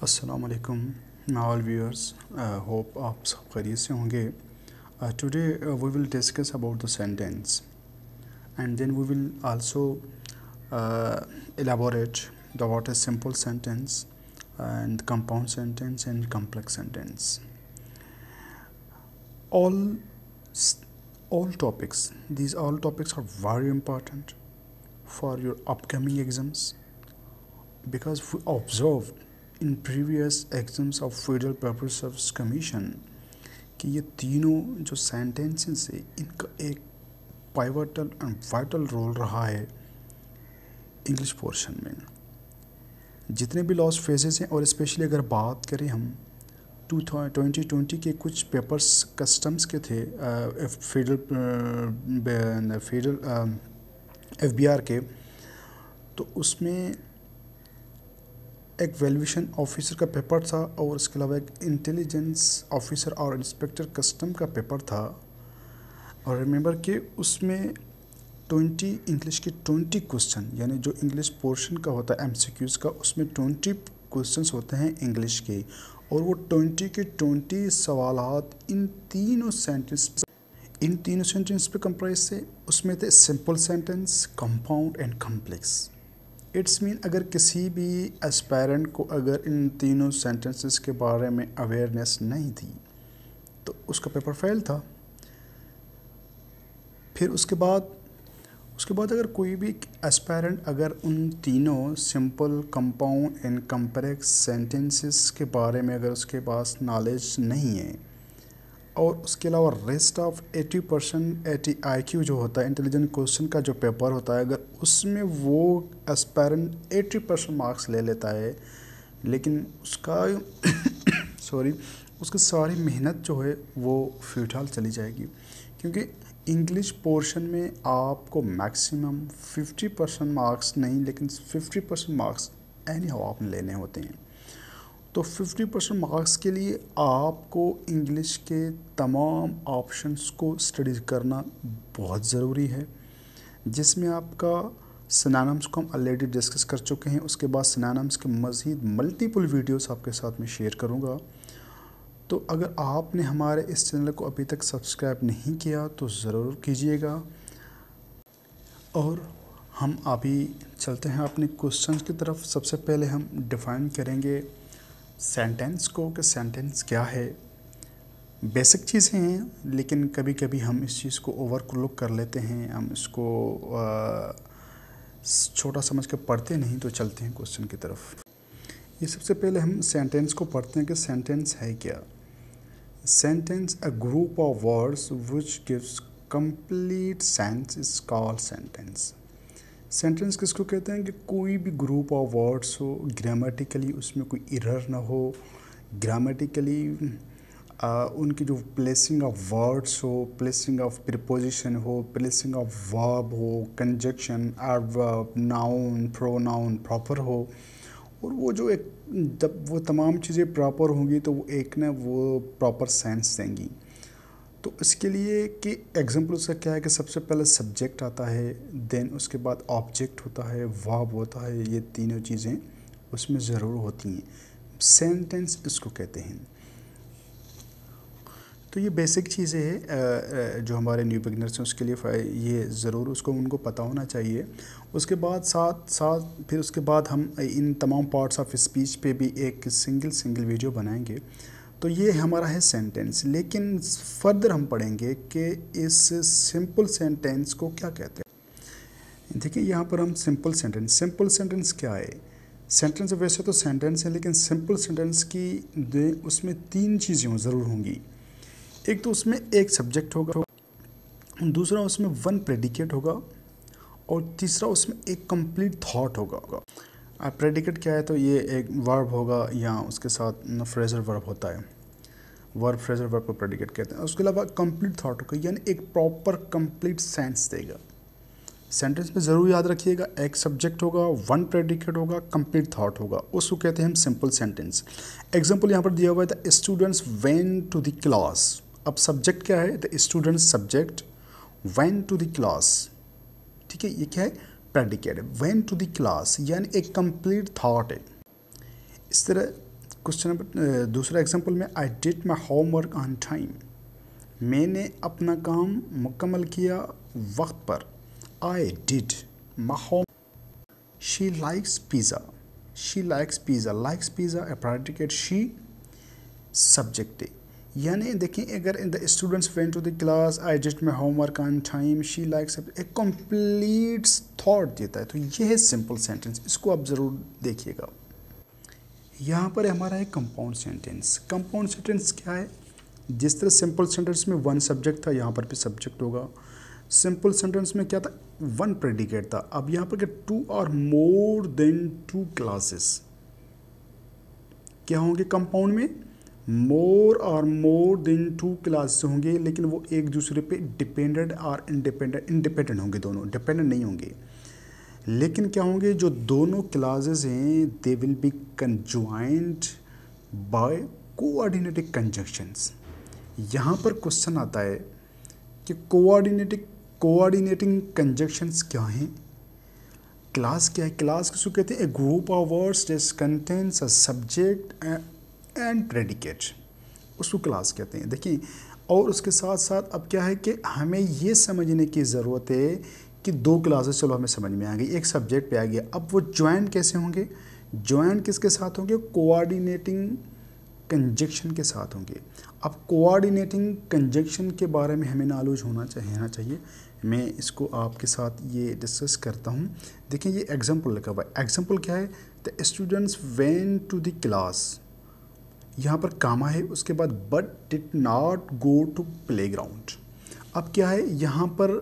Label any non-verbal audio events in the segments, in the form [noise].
My all viewers hope आप सब खैरियत से होंगे today we will discuss about the sentence and then we will also elaborate the what is sentence, and and uh, sentence, sentence and complex all all topics these all topics are very important for your upcoming exams because we observed in previous exams of federal purpose of commission कि ये तीनों जो sentences है इनका एक पाइवर्टल and vital role रहा है English portion में जितने भी लॉस फेजेस हैं और स्पेशली अगर बात करें हम टू ट्वेंटी ट्वेंटी के कुछ पेपर्स कस्टम्स के थे federal federal F B R के तो उसमें एक वैल्यूशन ऑफिसर का पेपर था और इसके अलावा एक इंटेलिजेंस ऑफिसर और इंस्पेक्टर कस्टम का पेपर था और रिमेंबर कि उसमें ट्वेंटी इंग्लिश के ट्वेंटी क्वेश्चन यानी जो इंग्लिश पोर्शन का होता है एम का उसमें ट्वेंटी क्वेश्चन होते हैं इंग्लिश के और वो ट्वेंटी के ट्वेंटी सवाल इन तीनों सेंटेंस इन तीनों सेंटेंस पे कंप्राइज थे उसमें थे simple sentence compound and complex it's mean अगर किसी भी एस्पायरेंट को अगर इन तीनों सेंटेंसेस के बारे में अवेयरनेस नहीं थी तो उसका पेपर फेल था फिर उसके बाद उसके बाद अगर कोई भी एस्पायरेंट अगर उन तीनों simple compound and complex sentences के बारे में अगर उसके पास नॉलेज नहीं है और उसके अलावा rest of 80 percent eighty I Q जो होता है इंटेलिजेंट क्वेश्चन का जो पेपर होता है अगर उसमें वो एस्पेरेंट 80 परसेंट मार्क्स ले लेता है लेकिन उसका सॉरी [coughs] उसकी सारी मेहनत जो है वो फ्यूटाल चली जाएगी क्योंकि इंग्लिश पोर्शन में आपको मैक्सिमम 50 परसेंट मार्क्स नहीं लेकिन fifty percent marks anyhow आपने लेने होते हैं तो 50 परसेंट मार्क्स के लिए आपको इंग्लिश के तमाम ऑप्शंस को स्टडी करना बहुत ज़रूरी है जिसमें आपका सिनानम्स को हम ऑलरेडी डिस्कस कर चुके हैं उसके बाद सिनानम्स के मज़ीद मल्टीपल वीडियोस आपके साथ में शेयर करूँगा तो अगर आपने हमारे इस चैनल को अभी तक सब्सक्राइब नहीं किया तो ज़रूर कीजिएगा और हम अभी चलते हैं अपने क्वेश्चंस की तरफ सबसे पहले हम डिफ़ाइन करेंगे सेंटेंस को कि सेंटेंस क्या है बेसिक चीज़ें हैं लेकिन कभी कभी हम इस चीज़ को ओवर लुक कर लेते हैं हम इसको छोटा समझ के पढ़ते नहीं तो चलते हैं क्वेश्चन की तरफ ये सबसे पहले हम सेंटेंस को पढ़ते हैं कि सेंटेंस है क्या sentence a group of words which gives complete sense is call sentence sentence किसको कहते हैं कि कोई भी ग्रुप ऑफ वर्ड्स हो ग्रामेटिकली उसमें कोई इरर ना हो ग्रामेटिकली उनकी जो प्लेसिंग ऑफ वर्ड्स हो प्लेसिंग ऑफ प्रिपोजिशन हो प्लेसिंग ऑफ वर्ब हो conjunction adverb noun noun proper हो और वो जो एक जब वो तमाम चीज़ें प्रॉपर होंगी तो वो एक ना वो प्रॉपर सेंस देंगी तो इसके लिए कि एग्जाम्पल उसका क्या है कि सबसे पहले सब्जेक्ट आता है देन उसके बाद ऑब्जेक्ट होता है वाब होता है ये तीनों चीज़ें उसमें ज़रूर होती हैं सेंटेंस इसको कहते हैं तो ये बेसिक चीज़ें हैं जो हमारे न्यू बिगनर्स हैं उसके लिए ये ज़रूर उसको उनको पता होना चाहिए उसके बाद साथ साथ फिर उसके बाद हम इन तमाम पार्ट्स ऑफ स्पीच पे भी एक सिंगल सिंगल वीडियो बनाएंगे तो ये हमारा है सेंटेंस लेकिन फर्दर हम पढ़ेंगे कि इस सिंपल सेंटेंस को क्या कहते हैं देखिए यहाँ पर हम सिंपल सेंटेंस सिंपल सेंटेंस क्या है सेंटेंस वैसे तो सेंटेंस है लेकिन सिंपल सेंटेंस की उसमें तीन चीज़ें ज़रूर होंगी एक तो उसमें एक सब्जेक्ट होगा दूसरा उसमें वन प्रेडिकेट होगा और तीसरा उसमें एक कंप्लीट थॉट होगा अब प्रेडिकेट क्या है तो ये एक वर्ब होगा या उसके साथ फ्रेजर वर्ब होता है वर्ब फ्रेजर वर्ब को प्रेडिकेट कहते हैं उसके अलावा कंप्लीट थाट होगा यानी एक प्रॉपर कंप्लीट सेंस देगा सेंटेंस में ज़रूर याद रखिएगा एक सब्जेक्ट होगा वन प्रेडिकेट होगा कंप्लीट थाट होगा उसको कहते हैं हम सिंपल सेंटेंस एग्जाम्पल यहाँ पर दिया हुआ है the students went to the class अब सब्जेक्ट क्या है the students subject went to the class ठीक है ये क्या है प्रेडिकेट वेन टू द्लास यानी एक कम्प्लीट थाट है इस तरह क्वेश्चन नंबर दूसरा एग्जांपल में I did home homework on time मैंने अपना काम मुकम्मल किया वक्त पर I did my home she likes pizza she likes pizza likes pizza a predicate she subject यानी देखें अगर the students went to the class I just my homework on time she likes एक कम्प्लीट थाट देता है तो ये है simple sentence इसको आप ज़रूर देखिएगा यहाँ पर हमारा है कंपाउंड सेंटेंस कंपाउंड सेंटेंस क्या है जिस तरह सिंपल सेंटेंस में वन सब्जेक्ट था यहाँ पर भी सब्जेक्ट होगा सिंपल सेंटेंस में क्या था वन प्रेडिकेट था अब यहाँ पर क्या टू और मोर देन टू क्लासेस क्या होंगे कंपाउंड में मोर और मोर देन टू क्लासेस होंगे लेकिन वो एक दूसरे पे डिपेंडेंट और इंडिपेंडेंट इंडिपेंडेंट होंगे दोनों डिपेंडेंट नहीं होंगे लेकिन क्या होंगे जो दोनों क्लासेस हैं they will be conjoint by coordinative conjunctions यहाँ पर क्वेश्चन आता है कि कोऑर्डिनेटिव कोऑर्डिनेटिंग कंजक्शंस क्या हैं क्लास क्या है क्लास किसको कहते हैं a group of words this contents a subject and predicate उसको क्लास कहते हैं देखिए और उसके साथ साथ अब क्या है कि हमें ये समझने की ज़रूरत है कि दो क्लासेस चलो हमें समझ में आ गई एक सब्जेक्ट पे आ गया अब वो ज्वाइन कैसे होंगे ज्वाइन किसके साथ होंगे कोऑर्डिनेटिंग कंजक्शन के साथ होंगे अब कोऑर्डिनेटिंग कंजक्शन के बारे में हमें नॉलेज होना चाहिए होना चाहिए मैं इसको आपके साथ ये डिस्कस करता हूँ देखिए ये एग्जाम्पल लिखा हुआ है एग्जाम्पल क्या है the students went to the class यहाँ पर कामा है उसके बाद but did not go to playground अब क्या है यहाँ पर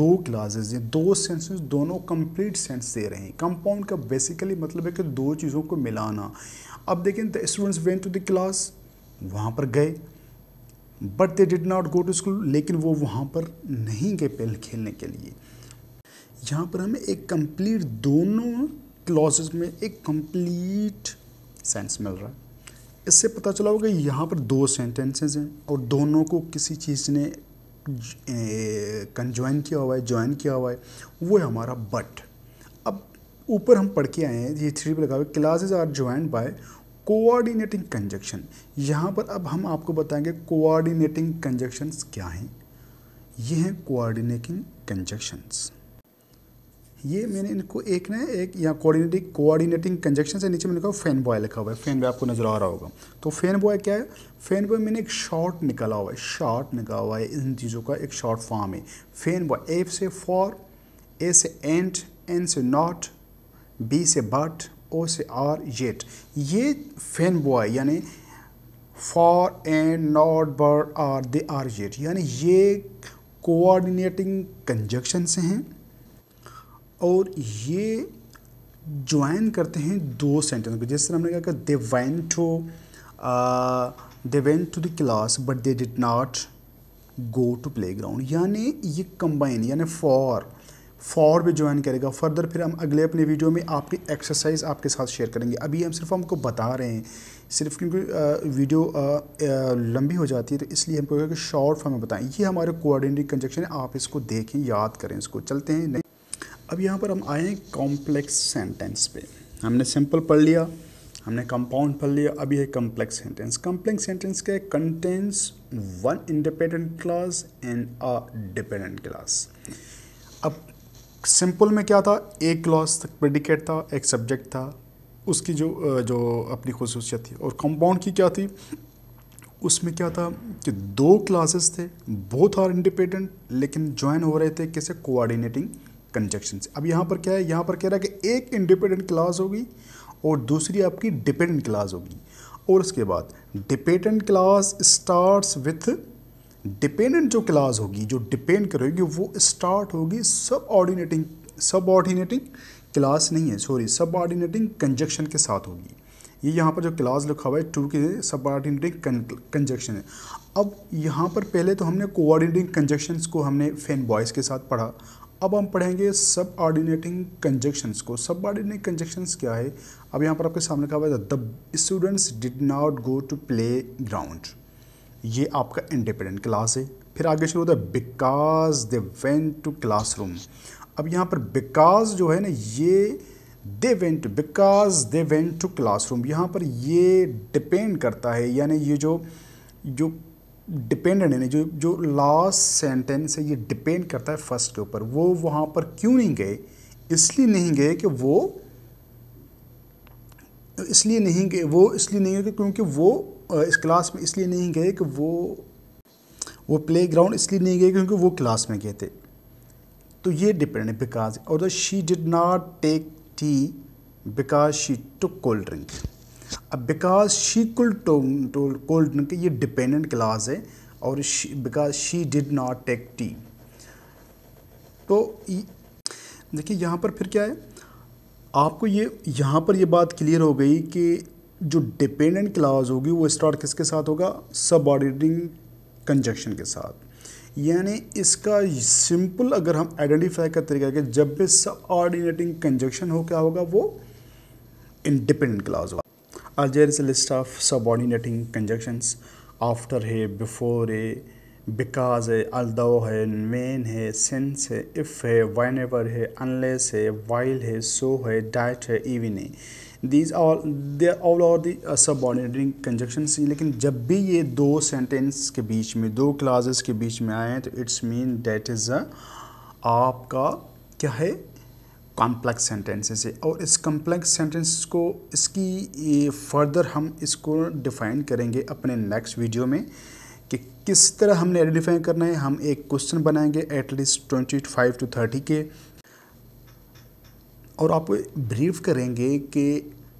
दो क्लासेज हैं दो सेंसेस दोनों कंप्लीट सेंस दे रहे हैं कंपाउंड का बेसिकली मतलब है कि दो चीज़ों को मिलाना अब देखें the students went to the class वहाँ पर गए but they did not go to school लेकिन वो वहाँ पर नहीं गए पहले खेलने के लिए यहाँ पर हमें एक कंप्लीट दोनों क्लासेज में एक कंप्लीट सेंस मिल रहा है इससे पता चला होगा यहाँ पर दो सेंटेंसेज हैं और दोनों को किसी चीज़ ने कंजॉइन किया हुआ है ज्वाइन किया हुआ है वो है हमारा बट अब ऊपर हम पढ़ के आए हैं ये थ्री पर लगा हुआ clauses are join by coordinating conjunction यहाँ पर अब हम आपको बताएंगे कोऑर्डिनेटिंग कंजक्शंस क्या हैं ये हैं कोऑर्डिनेटिंग कंजक्शंस ये मैंने इनको एक ना एक यहाँ कोऑर्डिनेटिंग कोऑर्डिनेटिंग कंजक्शन से नीचे मैंने कहा फैन बॉय लिखा हुआ है फैन बॉय आपको नज़र आ रहा होगा तो फैन बॉय क्या है फैन बॉय मैंने एक शॉर्ट निकाला हुआ है शॉर्ट निकाला हुआ है इन चीज़ों का एक शॉर्ट फॉर्म है फैन बॉय एफ से फॉर ए से एंड एन से नॉट बी से बट ओ से आर येट ये फैन बॉय यानी for and not but or they are yet यानी ये कोऑर्डिनेटिंग कंजक्शन से हैं और ये ज्वाइन करते हैं दो सेंटेंस को जैसे हमने क्या कहा they went to they went to the class but they did not go to playground यानी ये कंबाइन यानी फॉर फॉर भी ज्वाइन करेगा फर्दर फिर हम अगले अपने वीडियो में आपकी एक्सरसाइज आपके साथ शेयर करेंगे अभी हम सिर्फ हमको बता रहे हैं सिर्फ क्योंकि वीडियो लंबी हो जाती है तो इसलिए हमको शॉर्ट फॉर्म में बताएं ये हमारे कोऑर्डिनेटिंग कंजक्शन है आप इसको देखें याद करें इसको चलते हैं अब यहाँ पर हम आए हैं कॉम्प्लेक्स सेंटेंस पे हमने सिंपल पढ़ लिया हमने कंपाउंड पढ़ लिया अभी है कॉम्प्लेक्स सेंटेंस कॉम्प्लेक्स सेंटेंस के contains one independent clause and a dependent clause अब सिंपल में क्या था एक क्लास तक प्रेडिकेट था एक सब्जेक्ट था उसकी जो जो अपनी खसूसियत थी और कंपाउंड की क्या थी उसमें क्या था कि दो क्लासेस थे बोथ आर इंडिपेंडेंट लेकिन ज्वाइन हो रहे थे कैसे कोऑर्डिनेटिंग कंजक्शन से अब यहाँ पर क्या है यहाँ पर कह रहा है कि एक इंडिपेंडेंट क्लास होगी और दूसरी आपकी डिपेंडेंट क्लास होगी और उसके बाद dependent clause start with dependent जो क्लास होगी जो डिपेंड करेगी वो स्टार्ट होगी सब ऑर्डिनेटिंग सब ऑर्डिनेटिंग क्लास नहीं है सॉरी सब ऑर्डिनेटिंग कंजक्शन के साथ होगी ये यहाँ पर जो क्लास लिखा हुआ है टू के सब ऑर्डिनेटिंग कंजक्शन है अब यहाँ पर पहले तो हमने कोऑर्डिनेटिंग कंजक्शंस को हमने फैन बॉयज़ के साथ पढ़ा अब हम पढ़ेंगे सब ऑर्डिनेटिंग कंजक्शंस को सब ऑर्डिनेटिंग कंजक्शंस क्या है अब यहाँ पर आपके सामने कहा हुआ था the students did not go to playground ये आपका इंडिपेंडेंट क्लास है फिर आगे शुरू होता है because they went to class अब यहाँ पर बिकॉज जो है ना ये they went because they went to room यहाँ पर ये डिपेंड करता है यानी ये जो जो डिपेंडेंट है जो जो लास्ट सेंटेंस है ये डिपेंड करता है फर्स्ट के ऊपर वो वहाँ पर क्यों नहीं गए इसलिए नहीं गए कि वो इसलिए नहीं गए वो इसलिए नहीं गए क्योंकि वो इस क्लास में इसलिए नहीं गए कि वो वो प्ले ग्राउंड इसलिए नहीं गए क्योंकि वो क्लास में गए थे तो ये डिपेंड है बिकॉज और she did not take tea because she took cold drink अब because she cool cold drink ये डिपेंडेंट क्लास है और because she did not take tea तो देखिए यहाँ पर फिर क्या है आपको ये यहाँ पर ये बात क्लियर हो गई कि जो डिपेंडेंट क्लाज होगी वो स्टार्ट किसके साथ होगा सब सबऑर्डिनेटिंग कंजक्शन के साथ यानी इसका सिंपल अगर हम आइडेंटिफाई का तरीका कि जब भी सब ऑर्डिनेटिंग कंजक्शन हो क्या होगा वो इंडिपेंडेंट क्लाज होगा और there is list of subordinating conjunctions after है बिफोर है बिकाज है अलदो है मेन है सेंस है इफ़ है वाइन एवर है अनलेस है वाइल है सो है डाइट है इवन है these all they all are the subordinating conjunctions लेकिन जब भी ये दो सेंटेंस के बीच में दो क्लाजेस के बीच में आए हैं तो इट्स मीन डेट इज़ आपका क्या है कॉम्प्लेक्स सेंटेंसेस है और इस कॉम्प्लेक्स सेंटेंस को इसकी फर्दर हम इसको डिफ़ाइन करेंगे अपने नेक्स्ट वीडियो में कि किस तरह हमने आइडेंटिफाई करना है हम एक क्वेश्चन बनाएंगे at least twenty five to thirty के और आप ब्रीफ करेंगे कि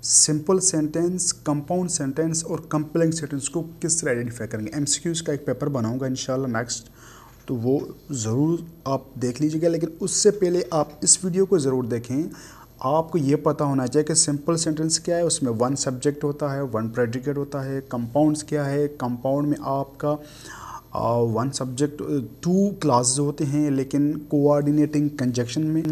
सिंपल सेंटेंस कंपाउंड सेंटेंस और कंप्लेक्स सेंटेंस को किस तरह आइडेंटिफाई करेंगे एमसीक्यूज का एक पेपर बनाऊंगा इंशाल्लाह नेक्स्ट तो वो ज़रूर आप देख लीजिएगा लेकिन उससे पहले आप इस वीडियो को ज़रूर देखें आपको ये पता होना चाहिए कि सिंपल सेंटेंस क्या है उसमें वन सब्जेक्ट होता है वन प्रेडिकेट होता है कंपाउंड्स क्या है कंपाउंड में आपका वन सब्जेक्ट टू क्लासेस होते हैं लेकिन कोऑर्डिनेटिंग कंजक्शन में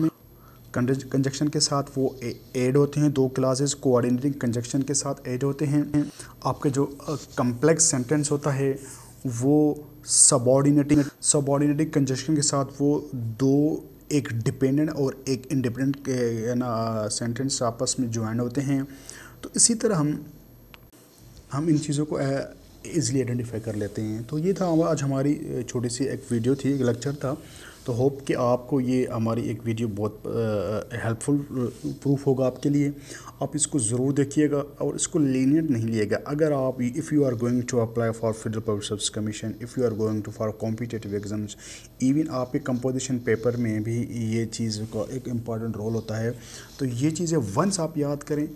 कंजक्शन के साथ वो ऐड होते हैं दो क्लासेस कोऑर्डिनेटिंग कंजक्शन के साथ ऐड होते हैं आपके जो कम्प्लेक्स सेंटेंस होता है वो सबॉर्डिनेटिंग सबॉर्डिनेटिंग कंजेशन के साथ वो दो एक डिपेंडेंट और एक इंडिपेंडेंट के ना सेंटेंस आपस में ज्वाइन होते हैं तो इसी तरह हम हम इन चीज़ों को ईज़िली आइडेंटिफाई कर लेते हैं तो ये था आज हमारी छोटी सी एक वीडियो थी एक लेक्चर था तो होप कि आपको ये हमारी एक वीडियो बहुत हेल्पफुल प्रूफ होगा आपके लिए आप इसको ज़रूर देखिएगा और इसको लीनियट नहीं लिएगा अगर आप if you are going to apply for federal public service commission if you are going to for competitive exams even आपके कंपोजिशन पेपर में भी ये चीज़ का एक इम्पॉर्टेंट रोल होता है तो ये चीज़ें वंस आप याद करें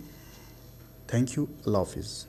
थैंक यू अल्लाह हाफिज़